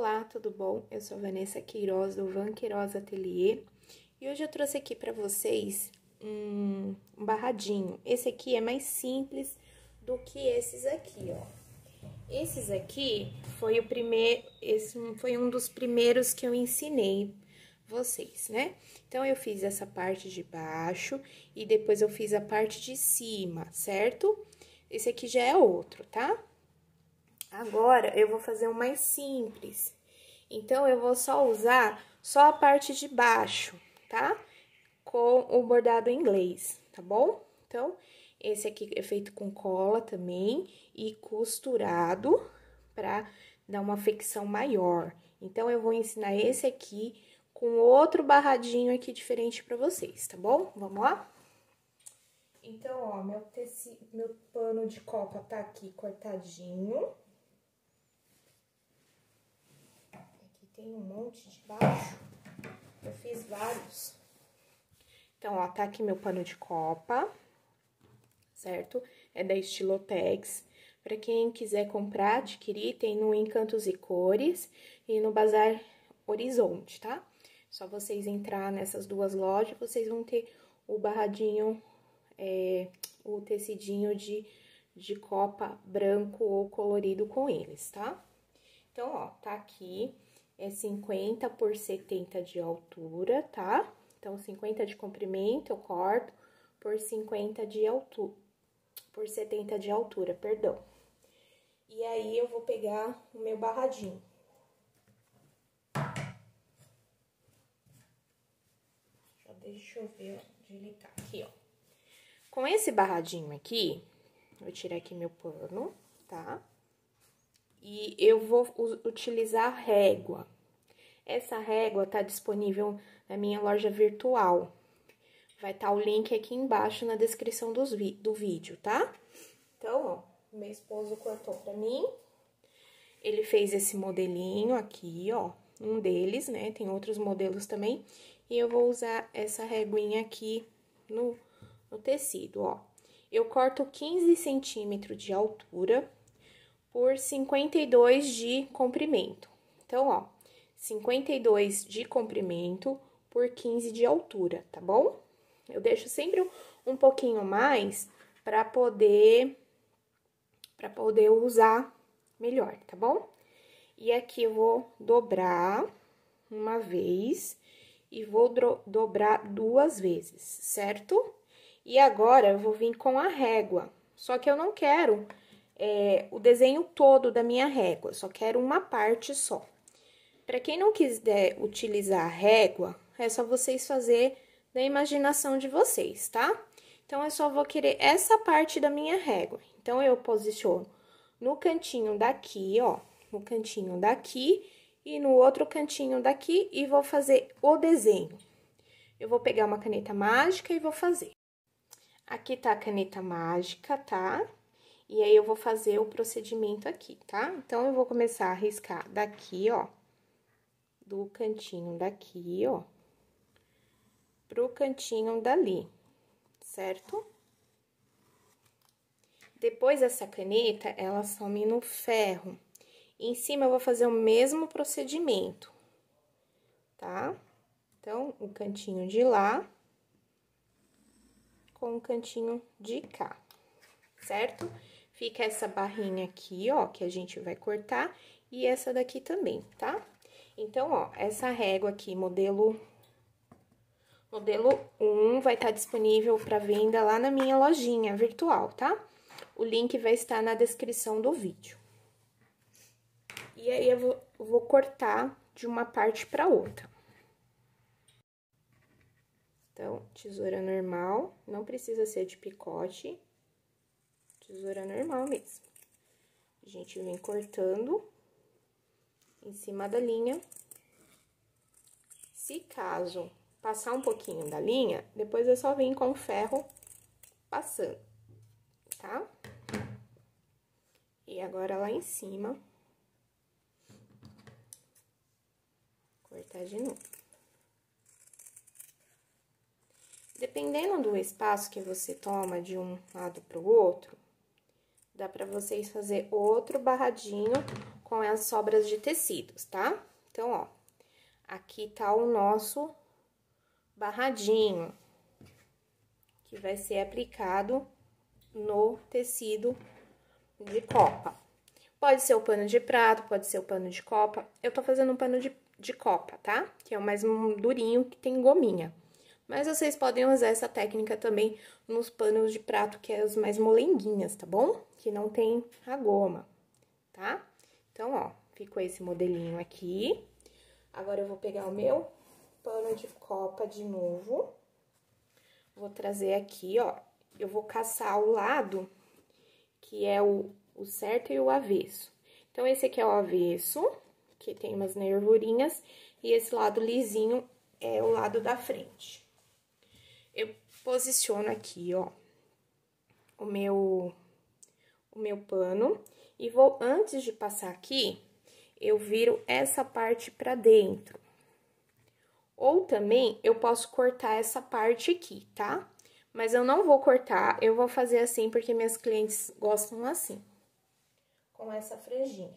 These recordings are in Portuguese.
Olá, tudo bom? Eu sou Vanessa Queiroz do Van Queiroz Atelier e hoje eu trouxe aqui para vocês um barradinho. Esse aqui é mais simples do que esses aqui, ó. Esses aqui foi o primeiro, esse foi um dos primeiros que eu ensinei vocês, né? Então eu fiz essa parte de baixo e depois eu fiz a parte de cima, certo? Esse aqui já é outro, tá? Agora eu vou fazer um mais simples. Então eu vou só usar só a parte de baixo, tá? Com o bordado inglês, tá bom? Então, esse aqui é feito com cola também e costurado para dar uma fricção maior. Então, eu vou ensinar esse aqui com outro barradinho aqui diferente para vocês, tá bom? Vamos lá? Então, ó, meu, tecido, meu pano de copa tá aqui cortadinho. Tem um monte de baixo. Eu fiz vários. Então, ó, tá aqui meu pano de copa, certo? É da Estilotex. Para quem quiser comprar, adquirir, tem no Encantos e Cores e no Bazar Horizonte, tá? Só vocês entrar nessas duas lojas, vocês vão ter o barradinho, é, o tecidinho de, de copa branco ou colorido com eles, tá? Então, ó, tá aqui é 50 por 70 de altura, tá? Então, 50 de comprimento eu corto por 50 de altura, por 70 de altura, perdão. E aí, eu vou pegar o meu barradinho. Deixa eu ver onde ele tá aqui, ó. Com esse barradinho aqui, vou tirar aqui meu pano, tá? e eu vou utilizar régua. Essa régua está disponível na minha loja virtual. Vai estar tá o link aqui embaixo na descrição vi do vídeo, tá? Então, ó, meu esposo cortou para mim. Ele fez esse modelinho aqui, ó, um deles, né? Tem outros modelos também. E eu vou usar essa reguinha aqui no, no tecido, ó. Eu corto 15 centímetros de altura por 52 de comprimento. Então, ó, 52 de comprimento por 15 de altura, tá bom? Eu deixo sempre um pouquinho mais para poder para poder usar melhor, tá bom? E aqui eu vou dobrar uma vez e vou dobrar duas vezes, certo? E agora eu vou vir com a régua. Só que eu não quero é, o desenho todo da minha régua, só quero uma parte só. Para quem não quiser utilizar a régua, é só vocês fazer da imaginação de vocês, tá? Então, eu só vou querer essa parte da minha régua. Então, eu posiciono no cantinho daqui, ó, no cantinho daqui e no outro cantinho daqui e vou fazer o desenho. Eu vou pegar uma caneta mágica e vou fazer. Aqui tá a caneta mágica, tá? E aí, eu vou fazer o procedimento aqui, tá? Então, eu vou começar a riscar daqui, ó, do cantinho daqui, ó, pro cantinho dali, certo? Depois essa caneta, ela some no ferro. Em cima, eu vou fazer o mesmo procedimento, tá? Então, o cantinho de lá com o cantinho de cá, certo? Fica essa barrinha aqui, ó, que a gente vai cortar, e essa daqui também, tá? Então, ó, essa régua aqui, modelo... Modelo 1 vai estar tá disponível para venda lá na minha lojinha virtual, tá? O link vai estar na descrição do vídeo. E aí, eu vou, eu vou cortar de uma parte para outra. Então, tesoura normal, não precisa ser de picote tesoura normal mesmo. A gente vem cortando em cima da linha. Se caso passar um pouquinho da linha, depois é só vir com o ferro passando, tá? E agora lá em cima, cortar de novo. Dependendo do espaço que você toma de um lado para o outro, Dá pra vocês fazer outro barradinho com as sobras de tecidos, tá? Então, ó, aqui tá o nosso barradinho, que vai ser aplicado no tecido de copa. Pode ser o pano de prato, pode ser o pano de copa. Eu tô fazendo um pano de, de copa, tá? Que é o mais um durinho, que tem gominha. Mas vocês podem usar essa técnica também nos panos de prato, que é os mais molenguinhas, tá bom? Que não tem a goma, tá? Então, ó, ficou esse modelinho aqui. Agora eu vou pegar o meu pano de copa de novo. Vou trazer aqui, ó. Eu vou caçar o lado que é o, o certo e o avesso. Então, esse aqui é o avesso, que tem umas nervurinhas, e esse lado lisinho é o lado da frente eu posiciono aqui, ó, o meu, o meu pano. E vou, antes de passar aqui, eu viro essa parte pra dentro. Ou também, eu posso cortar essa parte aqui, tá? Mas eu não vou cortar, eu vou fazer assim, porque minhas clientes gostam assim. Com essa franjinha.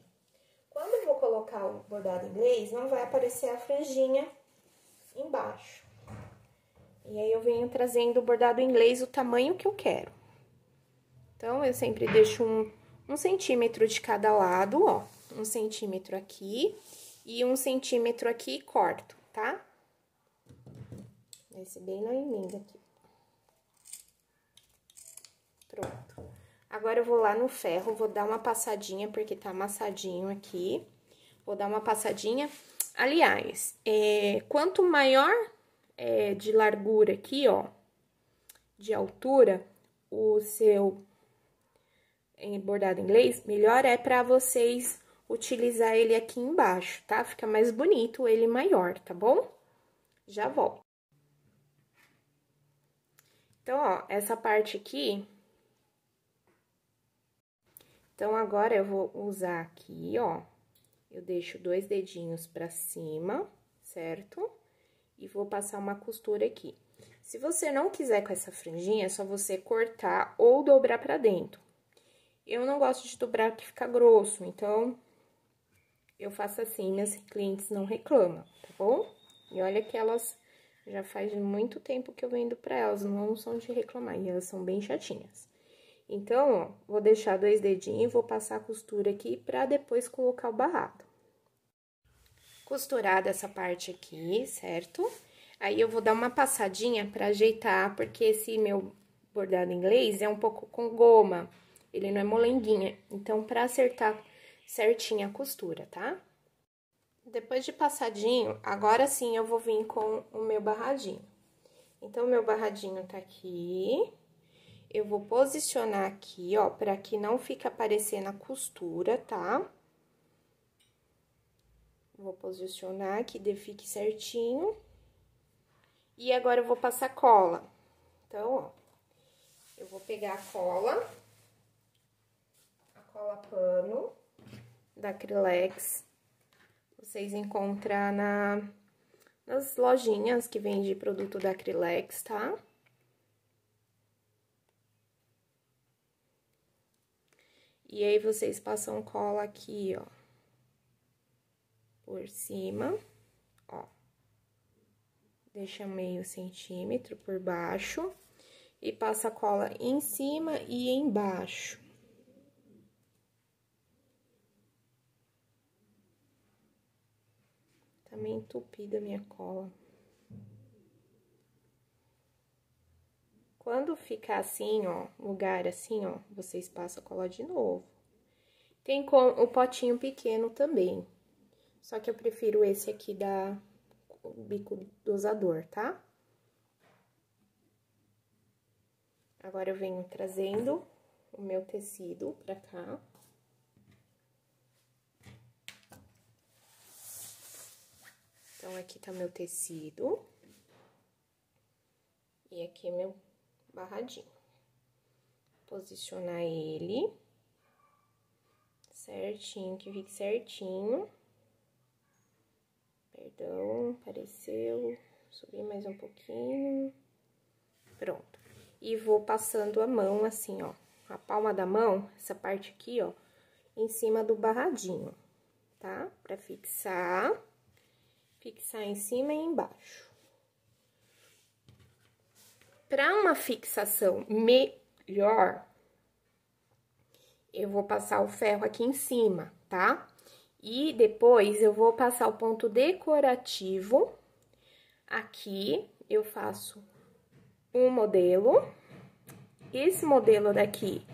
Quando eu vou colocar o bordado inglês, não vai aparecer a franjinha embaixo. E aí eu venho trazendo o bordado inglês o tamanho que eu quero. Então, eu sempre deixo um, um centímetro de cada lado, ó. Um centímetro aqui e um centímetro aqui e corto, tá? Esse bem na emenda aqui. Pronto. Agora, eu vou lá no ferro, vou dar uma passadinha, porque tá amassadinho aqui. Vou dar uma passadinha. Aliás, é, quanto maior é, de largura aqui, ó, de altura, o seu em bordado inglês, melhor é para vocês utilizar ele aqui embaixo, tá? Fica mais bonito ele maior, tá bom? Já volto. Então, ó, essa parte aqui... Então, agora eu vou usar aqui, ó, eu deixo dois dedinhos pra cima, certo? Certo? e vou passar uma costura aqui. Se você não quiser com essa franjinha, é só você cortar ou dobrar pra dentro. Eu não gosto de dobrar que fica grosso, então eu faço assim, minhas clientes não reclamam, tá bom? E olha que elas já faz muito tempo que eu vendo pra elas, não são de reclamar, e elas são bem chatinhas. Então, ó, vou deixar dois dedinhos, vou passar a costura aqui pra depois colocar o barrado costurada essa parte aqui, certo? Aí eu vou dar uma passadinha pra ajeitar, porque esse meu bordado inglês é um pouco com goma, ele não é molenguinha. Então, pra acertar certinha a costura, tá? Depois de passadinho, agora sim eu vou vir com o meu barradinho. Então, meu barradinho tá aqui. Eu vou posicionar aqui, ó, pra que não fique aparecendo a costura, tá? Vou posicionar que fique certinho. E agora eu vou passar cola. Então, ó, eu vou pegar a cola, a cola pano da Acrylex. Vocês encontram na, nas lojinhas que vende produto da Acrylex, tá? E aí, vocês passam cola aqui, ó por cima, ó. Deixa meio centímetro por baixo e passa a cola em cima e embaixo. Tá meio entupida a minha cola. Quando ficar assim, ó, lugar assim, ó, vocês passam a cola de novo. Tem com o potinho pequeno também. Só que eu prefiro esse aqui da bico dosador, tá? Agora, eu venho trazendo o meu tecido pra cá. Então, aqui tá meu tecido. E aqui meu barradinho. Posicionar ele certinho, que fique certinho. Perdão, apareceu. subi mais um pouquinho. Pronto. E vou passando a mão assim, ó. A palma da mão, essa parte aqui, ó, em cima do barradinho, tá? Pra fixar. Fixar em cima e embaixo. Para uma fixação melhor, eu vou passar o ferro aqui em cima, tá? E depois eu vou passar o ponto decorativo. Aqui eu faço um modelo. Esse modelo daqui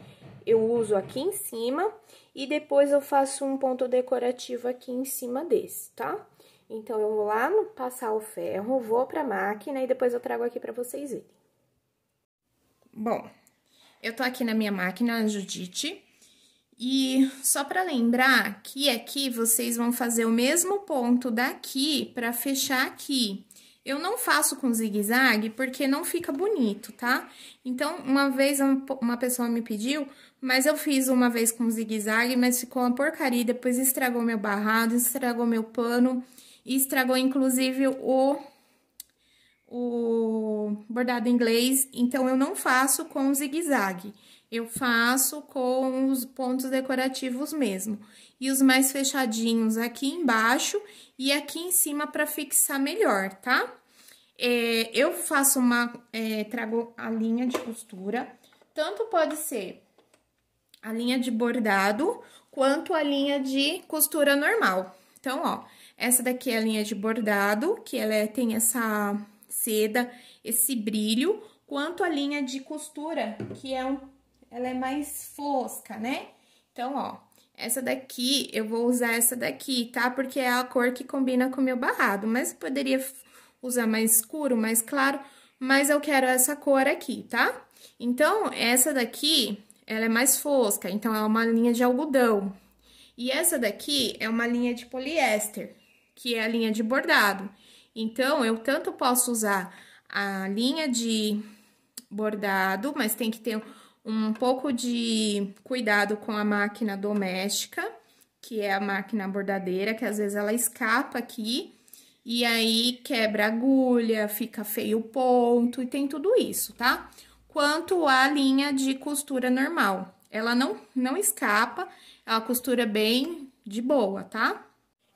eu uso aqui em cima e depois eu faço um ponto decorativo aqui em cima desse, tá? Então, eu vou lá no passar o ferro, vou pra máquina e depois eu trago aqui pra vocês verem. Bom, eu tô aqui na minha máquina, a Judite. E só para lembrar que aqui vocês vão fazer o mesmo ponto daqui para fechar aqui. Eu não faço com zigue-zague porque não fica bonito, tá? Então, uma vez uma pessoa me pediu, mas eu fiz uma vez com zigue-zague, mas ficou uma porcaria, depois estragou meu barrado, estragou meu pano, e estragou inclusive o o bordado inglês, então eu não faço com zigue-zague, eu faço com os pontos decorativos mesmo. E os mais fechadinhos aqui embaixo e aqui em cima para fixar melhor, tá? É, eu faço uma, é, trago a linha de costura, tanto pode ser a linha de bordado quanto a linha de costura normal. Então, ó, essa daqui é a linha de bordado, que ela é, tem essa seda, esse brilho, quanto a linha de costura, que é um, ela é mais fosca, né? Então, ó, essa daqui, eu vou usar essa daqui, tá? Porque é a cor que combina com o meu barrado, mas poderia usar mais escuro, mais claro, mas eu quero essa cor aqui, tá? Então, essa daqui, ela é mais fosca, então é uma linha de algodão. E essa daqui é uma linha de poliéster, que é a linha de bordado. Então, eu tanto posso usar a linha de bordado, mas tem que ter um pouco de cuidado com a máquina doméstica, que é a máquina bordadeira, que às vezes ela escapa aqui e aí quebra agulha, fica feio o ponto e tem tudo isso, tá? Quanto à linha de costura normal, ela não, não escapa, ela é costura bem de boa, tá?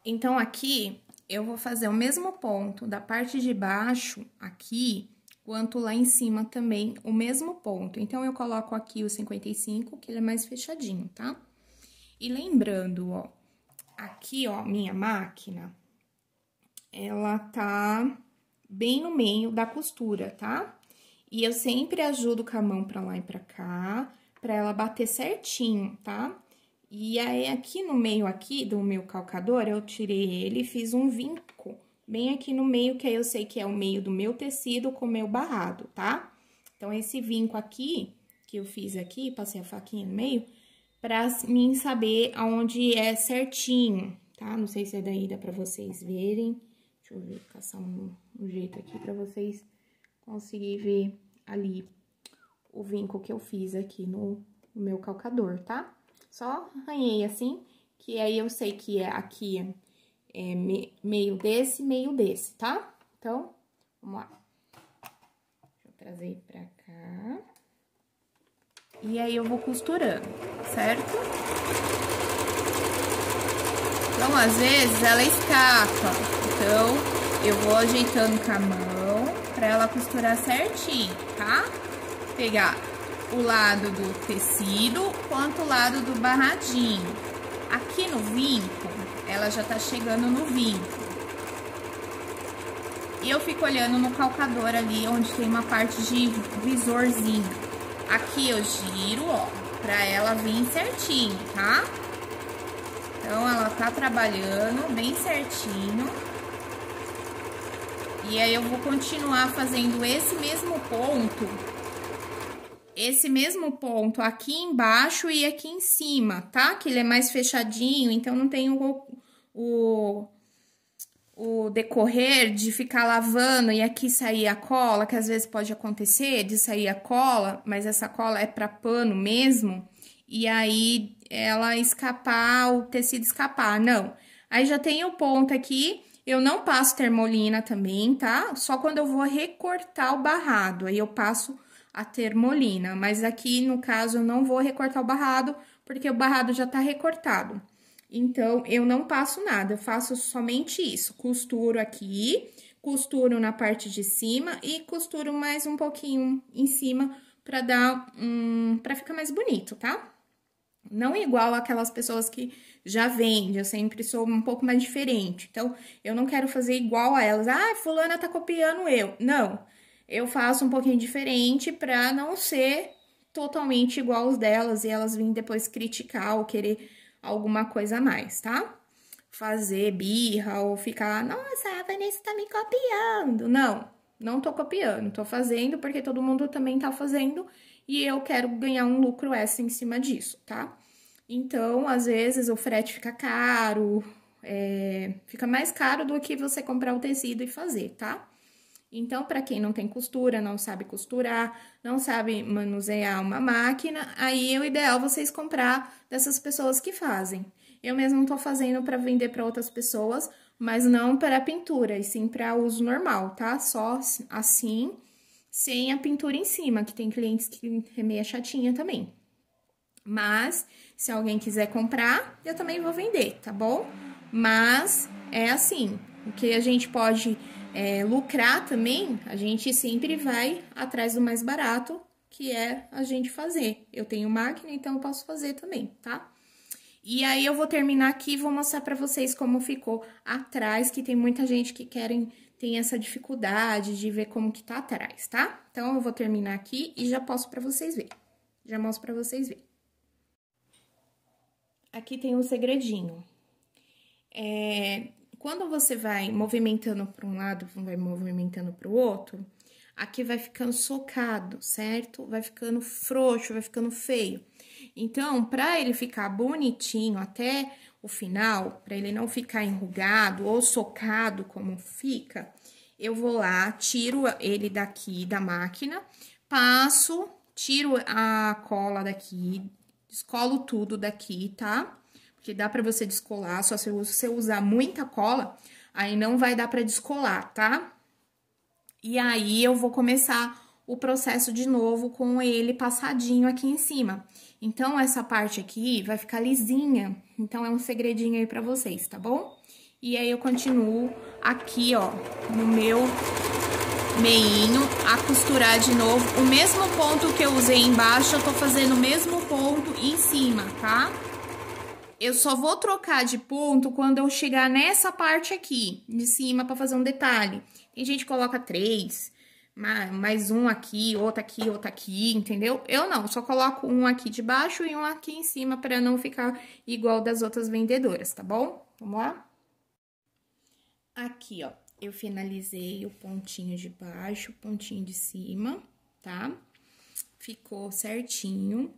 Então, aqui eu vou fazer o mesmo ponto da parte de baixo aqui, quanto lá em cima também, o mesmo ponto. Então, eu coloco aqui o 55, que ele é mais fechadinho, tá? E lembrando, ó, aqui, ó, minha máquina, ela tá bem no meio da costura, tá? E eu sempre ajudo com a mão pra lá e pra cá, pra ela bater certinho, tá? E aí, aqui no meio aqui do meu calcador, eu tirei ele e fiz um vinco bem aqui no meio, que aí eu sei que é o meio do meu tecido com o meu barrado, tá? Então, esse vinco aqui, que eu fiz aqui, passei a faquinha no meio, pra mim saber aonde é certinho, tá? Não sei se é daí dá pra vocês verem. Deixa eu ver, caçar um, um jeito aqui pra vocês conseguirem ver ali o vinco que eu fiz aqui no, no meu calcador, Tá? Só arranhei assim, que aí eu sei que é aqui é meio desse, meio desse, tá? Então, vamos lá. Deixa eu trazer pra cá. E aí eu vou costurando, certo? Então, às vezes, ela escapa. Então, eu vou ajeitando com a mão pra ela costurar certinho, tá? Pegar o lado do tecido quanto o lado do barradinho. Aqui no vinco, ela já tá chegando no vinco. E eu fico olhando no calcador ali, onde tem uma parte de visorzinho. Aqui eu giro, ó, pra ela vir certinho, tá? Então, ela tá trabalhando bem certinho. E aí, eu vou continuar fazendo esse mesmo ponto esse mesmo ponto aqui embaixo e aqui em cima, tá? Que ele é mais fechadinho, então não tem o, o, o decorrer de ficar lavando e aqui sair a cola, que às vezes pode acontecer de sair a cola, mas essa cola é para pano mesmo, e aí ela escapar, o tecido escapar, não. Aí já tem o ponto aqui, eu não passo termolina também, tá? Só quando eu vou recortar o barrado, aí eu passo a termolina, mas aqui no caso eu não vou recortar o barrado, porque o barrado já tá recortado. Então, eu não passo nada, eu faço somente isso, costuro aqui, costuro na parte de cima e costuro mais um pouquinho em cima para dar um, para ficar mais bonito, tá? Não igual aquelas pessoas que já vende, eu sempre sou um pouco mais diferente. Então, eu não quero fazer igual a elas. Ah, fulana tá copiando eu. Não eu faço um pouquinho diferente para não ser totalmente igual os delas e elas virem depois criticar ou querer alguma coisa a mais, tá? Fazer birra ou ficar, nossa, a Vanessa tá me copiando. Não, não tô copiando, tô fazendo porque todo mundo também tá fazendo e eu quero ganhar um lucro extra em cima disso, tá? Então, às vezes o frete fica caro, é, fica mais caro do que você comprar o tecido e fazer, tá? Então, para quem não tem costura, não sabe costurar, não sabe manusear uma máquina, aí é o ideal vocês comprar dessas pessoas que fazem. Eu mesmo estou fazendo para vender para outras pessoas, mas não para pintura, e sim para uso normal, tá? Só assim, sem a pintura em cima, que tem clientes que é meia chatinha também. Mas, se alguém quiser comprar, eu também vou vender, tá bom? Mas, é assim, o que a gente pode é, lucrar também, a gente sempre vai atrás do mais barato, que é a gente fazer. Eu tenho máquina, então eu posso fazer também, tá? E aí eu vou terminar aqui e vou mostrar para vocês como ficou atrás, que tem muita gente que querem tem essa dificuldade de ver como que tá atrás, tá? Então eu vou terminar aqui e já posso para vocês ver, Já mostro para vocês ver. Aqui tem um segredinho. É, quando você vai movimentando para um lado, vai movimentando para o outro, aqui vai ficando socado, certo? Vai ficando frouxo, vai ficando feio. Então, para ele ficar bonitinho até o final, para ele não ficar enrugado ou socado como fica, eu vou lá, tiro ele daqui da máquina, passo, tiro a cola daqui, descolo tudo daqui, tá? que dá para você descolar, só se você usar muita cola, aí não vai dar para descolar, tá? E aí eu vou começar o processo de novo com ele passadinho aqui em cima. Então, essa parte aqui vai ficar lisinha, então é um segredinho aí pra vocês, tá bom? E aí, eu continuo aqui, ó, no meu meinho, a costurar de novo. O mesmo ponto que eu usei embaixo, eu tô fazendo o mesmo ponto em cima, tá? Tá? Eu só vou trocar de ponto quando eu chegar nessa parte aqui, de cima, para fazer um detalhe. Tem gente que coloca três, mais um aqui, outro aqui, outro aqui, entendeu? Eu não, só coloco um aqui de baixo e um aqui em cima para não ficar igual das outras vendedoras, tá bom? Vamos lá? Aqui, ó, eu finalizei o pontinho de baixo, o pontinho de cima, tá? Ficou certinho.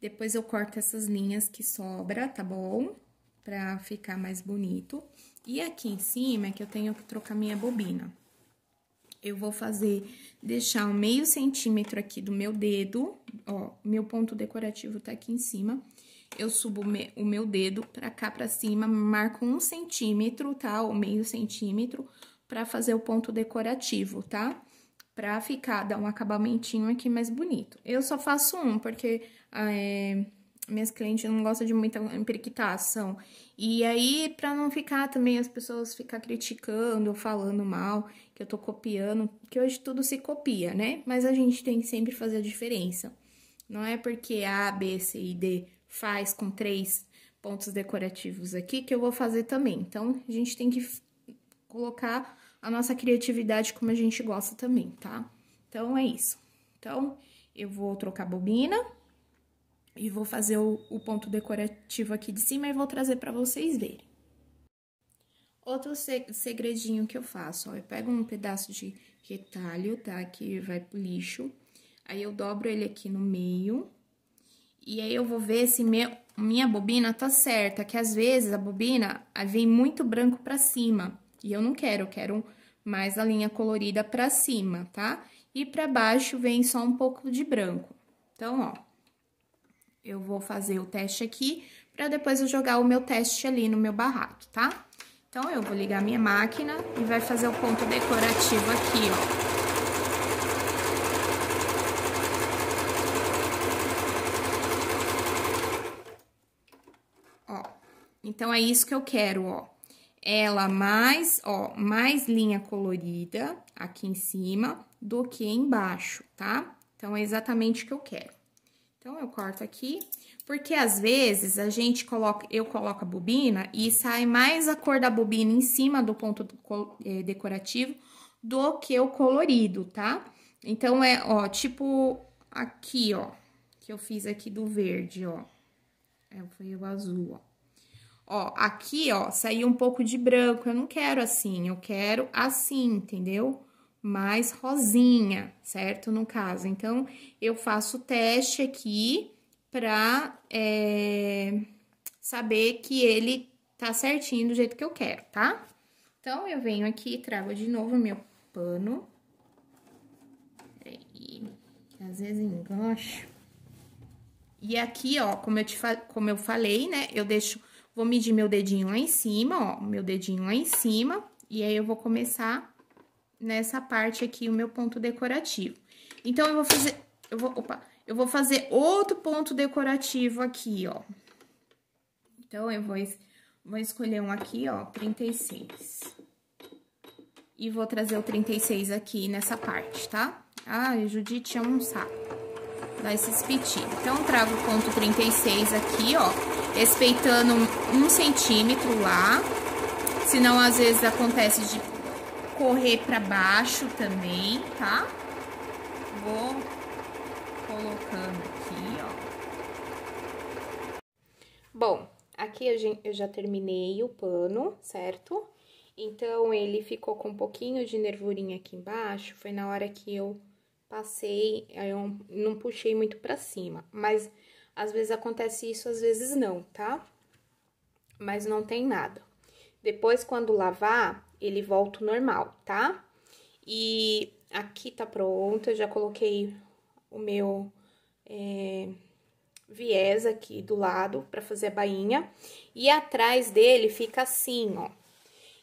Depois eu corto essas linhas que sobra, tá bom? Pra ficar mais bonito. E aqui em cima é que eu tenho que trocar minha bobina. Eu vou fazer, deixar um meio centímetro aqui do meu dedo, ó, meu ponto decorativo tá aqui em cima. Eu subo me, o meu dedo pra cá, pra cima, marco um centímetro, tá? Ou meio centímetro, pra fazer o ponto decorativo, tá? Pra ficar, dar um acabamentinho aqui mais bonito. Eu só faço um, porque ah, é, minhas clientes não gostam de muita empiriquitação. E aí, para não ficar também as pessoas ficar criticando, falando mal, que eu tô copiando, que hoje tudo se copia, né? Mas a gente tem que sempre fazer a diferença. Não é porque A, B, C e D faz com três pontos decorativos aqui que eu vou fazer também. Então, a gente tem que colocar a nossa criatividade como a gente gosta também, tá? Então, é isso. Então, eu vou trocar bobina. E vou fazer o, o ponto decorativo aqui de cima e vou trazer para vocês verem. Outro segredinho que eu faço, ó, eu pego um pedaço de retalho, tá? Que vai pro lixo. Aí eu dobro ele aqui no meio. E aí eu vou ver se meu, minha bobina tá certa, que às vezes a bobina vem muito branco pra cima. E eu não quero, eu quero mais a linha colorida pra cima, tá? E pra baixo vem só um pouco de branco. Então, ó, eu vou fazer o teste aqui para depois eu jogar o meu teste ali no meu barraco, tá? Então, eu vou ligar minha máquina e vai fazer o ponto decorativo aqui, ó. Então, é isso que eu quero, ó. Ela mais, ó, mais linha colorida aqui em cima do que embaixo, tá? Então, é exatamente o que eu quero. Então, eu corto aqui, porque às vezes a gente coloca, eu coloco a bobina e sai mais a cor da bobina em cima do ponto eh, decorativo do que o colorido, tá? Então, é, ó, tipo aqui, ó, que eu fiz aqui do verde, ó. É, foi o azul, ó. Ó, aqui, ó, saiu um pouco de branco, eu não quero assim, eu quero assim, entendeu? mais rosinha, certo? No caso, então eu faço o teste aqui pra é, saber que ele tá certinho do jeito que eu quero, tá? Então eu venho aqui e trago de novo meu pano. Peraí, que às vezes engancho. E aqui, ó, como eu, te como eu falei, né, eu deixo, vou medir meu dedinho lá em cima, ó, meu dedinho lá em cima, e aí eu vou começar nessa parte aqui o meu ponto decorativo. Então, eu vou fazer... Eu vou, opa, eu vou fazer outro ponto decorativo aqui, ó. Então, eu vou, vou escolher um aqui, ó, 36. E vou trazer o 36 aqui nessa parte, tá? Ah, Judite é um saco. Dá esses piti. Então, trago o ponto 36 aqui, ó, respeitando um, um centímetro lá. Senão, às vezes, acontece de correr para baixo também, tá? Vou colocando aqui, ó. Bom, aqui eu já terminei o pano, certo? Então, ele ficou com um pouquinho de nervurinha aqui embaixo, foi na hora que eu passei, eu não puxei muito pra cima. Mas, às vezes acontece isso, às vezes não, tá? Mas não tem nada. Depois, quando lavar, ele volta normal, tá? E aqui tá eu já coloquei o meu é, viés aqui do lado para fazer a bainha. E atrás dele fica assim, ó.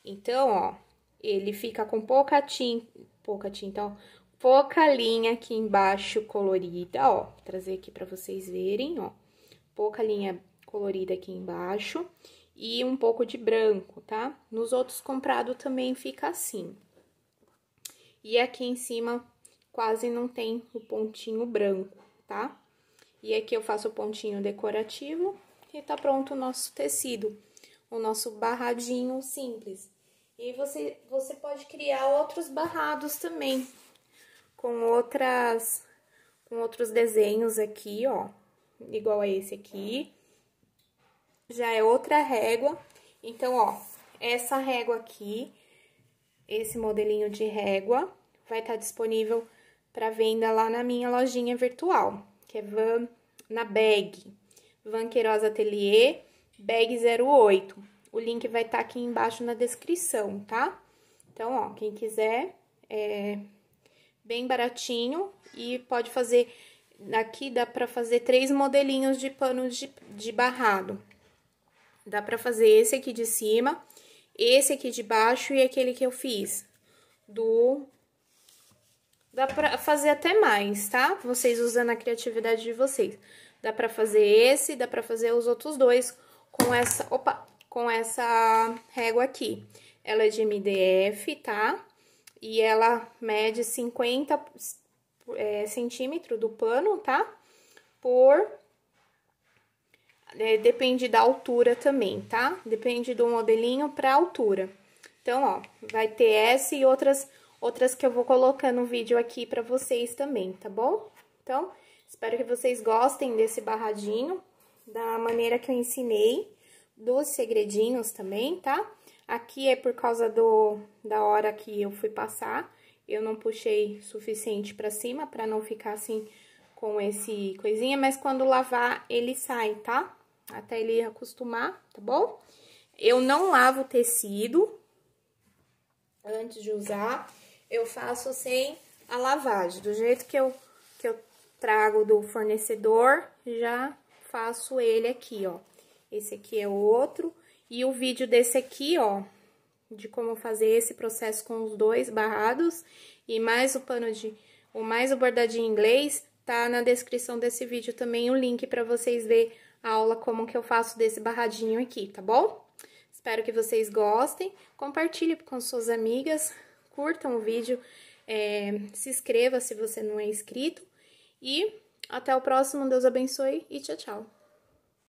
Então, ó, ele fica com pouca tinta, pouca tinta, ó, pouca linha aqui embaixo colorida, ó. Vou trazer aqui para vocês verem, ó. Pouca linha colorida aqui embaixo e um pouco de branco, tá? Nos outros comprado também fica assim. E aqui em cima quase não tem o pontinho branco, tá? E aqui eu faço o pontinho decorativo e tá pronto o nosso tecido, o nosso barradinho simples. E você, você pode criar outros barrados também, com outras com outros desenhos aqui, ó, igual a esse aqui já é outra régua. Então, ó, essa régua aqui, esse modelinho de régua, vai estar tá disponível para venda lá na minha lojinha virtual, que é Van na Bag, Van Queiroz Atelier, Bag 08. O link vai estar tá aqui embaixo na descrição, tá? Então, ó, quem quiser, é bem baratinho e pode fazer... Aqui dá para fazer três modelinhos de pano de, de barrado, Dá pra fazer esse aqui de cima, esse aqui de baixo e aquele que eu fiz do... Dá pra fazer até mais, tá? Vocês usando a criatividade de vocês. Dá pra fazer esse, dá pra fazer os outros dois com essa... Opa! Com essa régua aqui. Ela é de MDF, tá? E ela mede 50 é, centímetros do pano, tá? Por é, depende da altura também, tá? Depende do modelinho para altura. Então, ó, vai ter essa e outras, outras que eu vou colocar no vídeo aqui para vocês também, tá bom? Então, espero que vocês gostem desse barradinho, da maneira que eu ensinei, dos segredinhos também, tá? Aqui é por causa do, da hora que eu fui passar, eu não puxei suficiente para cima para não ficar assim com esse coisinha, mas quando lavar ele sai, tá? Até ele acostumar, tá bom? Eu não lavo o tecido antes de usar, eu faço sem a lavagem, do jeito que eu, que eu trago do fornecedor, já faço ele aqui, ó. Esse aqui é o outro, e o vídeo desse aqui, ó, de como fazer esse processo com os dois barrados, e mais o pano de, o mais o bordadinho inglês, Tá na descrição desse vídeo também o link para vocês ver a aula como que eu faço desse barradinho aqui, tá bom? Espero que vocês gostem, compartilhe com suas amigas, curtam o vídeo, é, se inscreva se você não é inscrito e até o próximo, Deus abençoe e tchau, tchau!